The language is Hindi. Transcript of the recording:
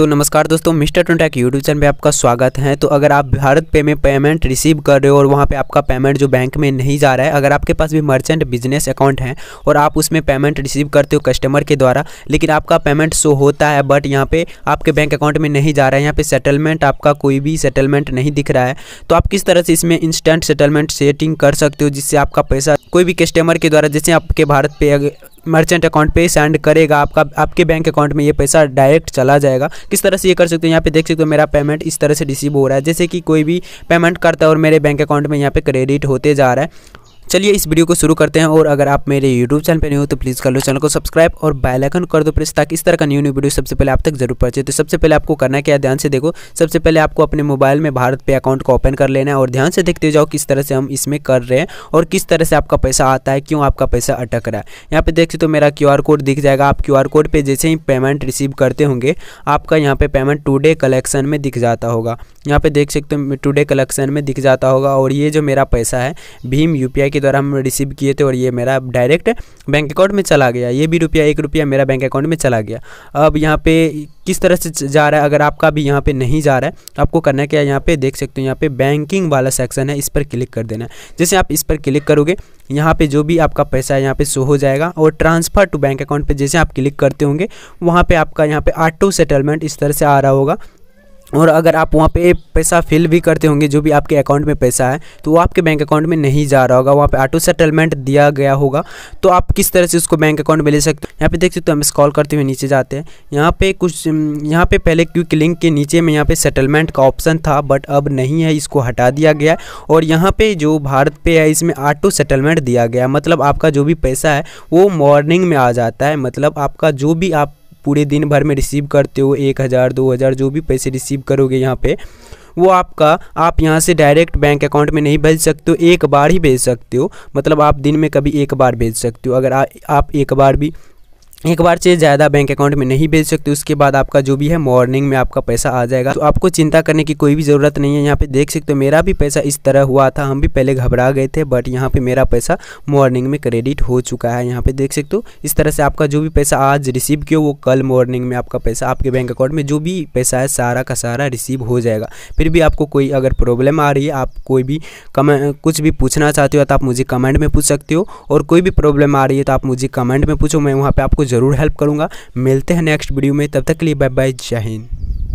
तो नमस्कार दोस्तों मिस्टर टोनटैक यूट्यूब चैनल पे आपका स्वागत है तो अगर आप भारत पे में पेमेंट रिसीव कर रहे हो और वहाँ पे आपका पेमेंट जो बैंक में नहीं जा रहा है अगर आपके पास भी मर्चेंट बिजनेस अकाउंट है और आप उसमें पेमेंट रिसीव करते हो कस्टमर के द्वारा लेकिन आपका पेमेंट शो होता है बट यहाँ पर आपके बैंक अकाउंट में नहीं जा रहा है यहाँ पर सेटलमेंट आपका कोई भी सेटलमेंट नहीं दिख रहा है तो आप किस तरह से इसमें इंस्टेंट सेटलमेंट सेटिंग कर सकते हो जिससे आपका पैसा कोई भी कस्टमर के द्वारा जैसे आपके भारत पे मर्चेंट अकाउंट पे सेंड करेगा आपका आपके बैंक अकाउंट में ये पैसा डायरेक्ट चला जाएगा किस तरह से ये कर सकते हो यहाँ पे देख सकते हो मेरा पेमेंट इस तरह से रिसीव हो रहा है जैसे कि कोई भी पेमेंट करता है और मेरे बैंक अकाउंट में यहाँ पे क्रेडिट होते जा रहा है चलिए इस वीडियो को शुरू करते हैं और अगर आप मेरे यूट्यूब चैनल पर नहीं हो तो प्लीज़ कर लो चैनल को सब्सक्राइब और बैलाइकन कर दो प्रेस ताकि इस तरह का न्यू न्यू वीडियो सबसे पहले आप तक जरूर पहुंचे तो सबसे पहले आपको करना क्या ध्यान से देखो सबसे पहले आपको अपने मोबाइल में भारत पे अकाउंट को ओपन कर लेना है और ध्यान से देखते जाओ किस तरह से हम इसमें कर रहे हैं और किस तरह से आपका पैसा आता है क्यों आपका पैसा अटक रहा है यहाँ पे देखते तो मेरा क्यू कोड दिख जाएगा आप क्यू कोड पर जैसे ही पेमेंट रिसीव करते होंगे आपका यहाँ पे पेमेंट टूडे कलेक्शन में दिख जाता होगा यहाँ पे देख सकते हो टूडे कलेक्शन में दिख जाता होगा और ये जो मेरा पैसा है भीम यू के द्वारा हम रिसीव किए थे और ये मेरा डायरेक्ट बैंक अकाउंट में चला गया ये भी रुपया एक रुपया मेरा बैंक अकाउंट में चला गया अब यहाँ पे किस तरह से जा रहा है अगर आपका भी यहाँ पे नहीं जा रहा है तो आपको करना क्या है यहाँ पे देख सकते हो यहाँ पे बैंकिंग वाला सेक्शन है इस पर क्लिक कर देना जैसे आप इस पर क्लिक करोगे यहाँ पे जो भी आपका पैसा है यहाँ पे शो हो जाएगा और ट्रांसफ़र टू बैंक अकाउंट पे जैसे आप क्लिक करते होंगे वहाँ पे आपका यहाँ पे ऑटो सेटलमेंट इस तरह से आ रहा होगा और अगर आप वहाँ पे पैसा फिल भी करते होंगे जो भी आपके अकाउंट में पैसा है तो वो आपके बैंक अकाउंट में नहीं जा रहा होगा वहाँ पे ऑटो सेटलमेंट दिया गया होगा तो आप किस तरह से उसको बैंक अकाउंट में ले सकते हो यहाँ पे देख सकते हो तो हम स्कॉल करते हुए नीचे जाते हैं यहाँ पे कुछ यहाँ पे पहले क्योंकि लिंक के नीचे में यहाँ पर सेटलमेंट का ऑप्शन था बट अब नहीं है इसको हटा दिया गया और यहाँ पर जो भारत पे है इसमें ऑटो सेटलमेंट दिया गया मतलब आपका जो भी पैसा है वो मॉर्निंग में आ जाता है मतलब आपका जो भी आप पूरे दिन भर में रिसीव करते हो एक हज़ार दो हज़ार जो भी पैसे रिसीव करोगे यहाँ पे वो आपका आप यहाँ से डायरेक्ट बैंक अकाउंट में नहीं भेज सकते हो एक बार ही भेज सकते हो मतलब आप दिन में कभी एक बार भेज सकते हो अगर आ, आप एक बार भी एक बार से ज़्यादा बैंक अकाउंट में नहीं भेज सकते उसके बाद आपका जो भी है मॉर्निंग में आपका पैसा आ जाएगा तो आपको चिंता करने की कोई भी ज़रूरत नहीं है यहाँ पे देख सकते हो मेरा भी पैसा इस तरह हुआ था हम भी पहले घबरा गए थे बट यहाँ पे मेरा पैसा मॉर्निंग में क्रेडिट हो चुका है यहाँ पर देख सकते हो इस तरह से आपका जो भी पैसा आज रिसीव किया वो कल मॉर्निंग में आपका पैसा आपके बैंक अकाउंट में जो भी पैसा है सारा का सारा रिसीव हो जाएगा फिर भी आपको कोई अगर प्रॉब्लम आ रही है आप कोई भी कुछ भी पूछना चाहते हो तो आप मुझे कमेंट में पूछ सकते हो और कोई भी प्रॉब्लम आ रही है तो आप मुझे कमेंट में पूछो मैं वहाँ पर आपको ज़रूर हेल्प करूँगा मिलते हैं नेक्स्ट वीडियो में तब तक के लिए बाय बाय जय हिंद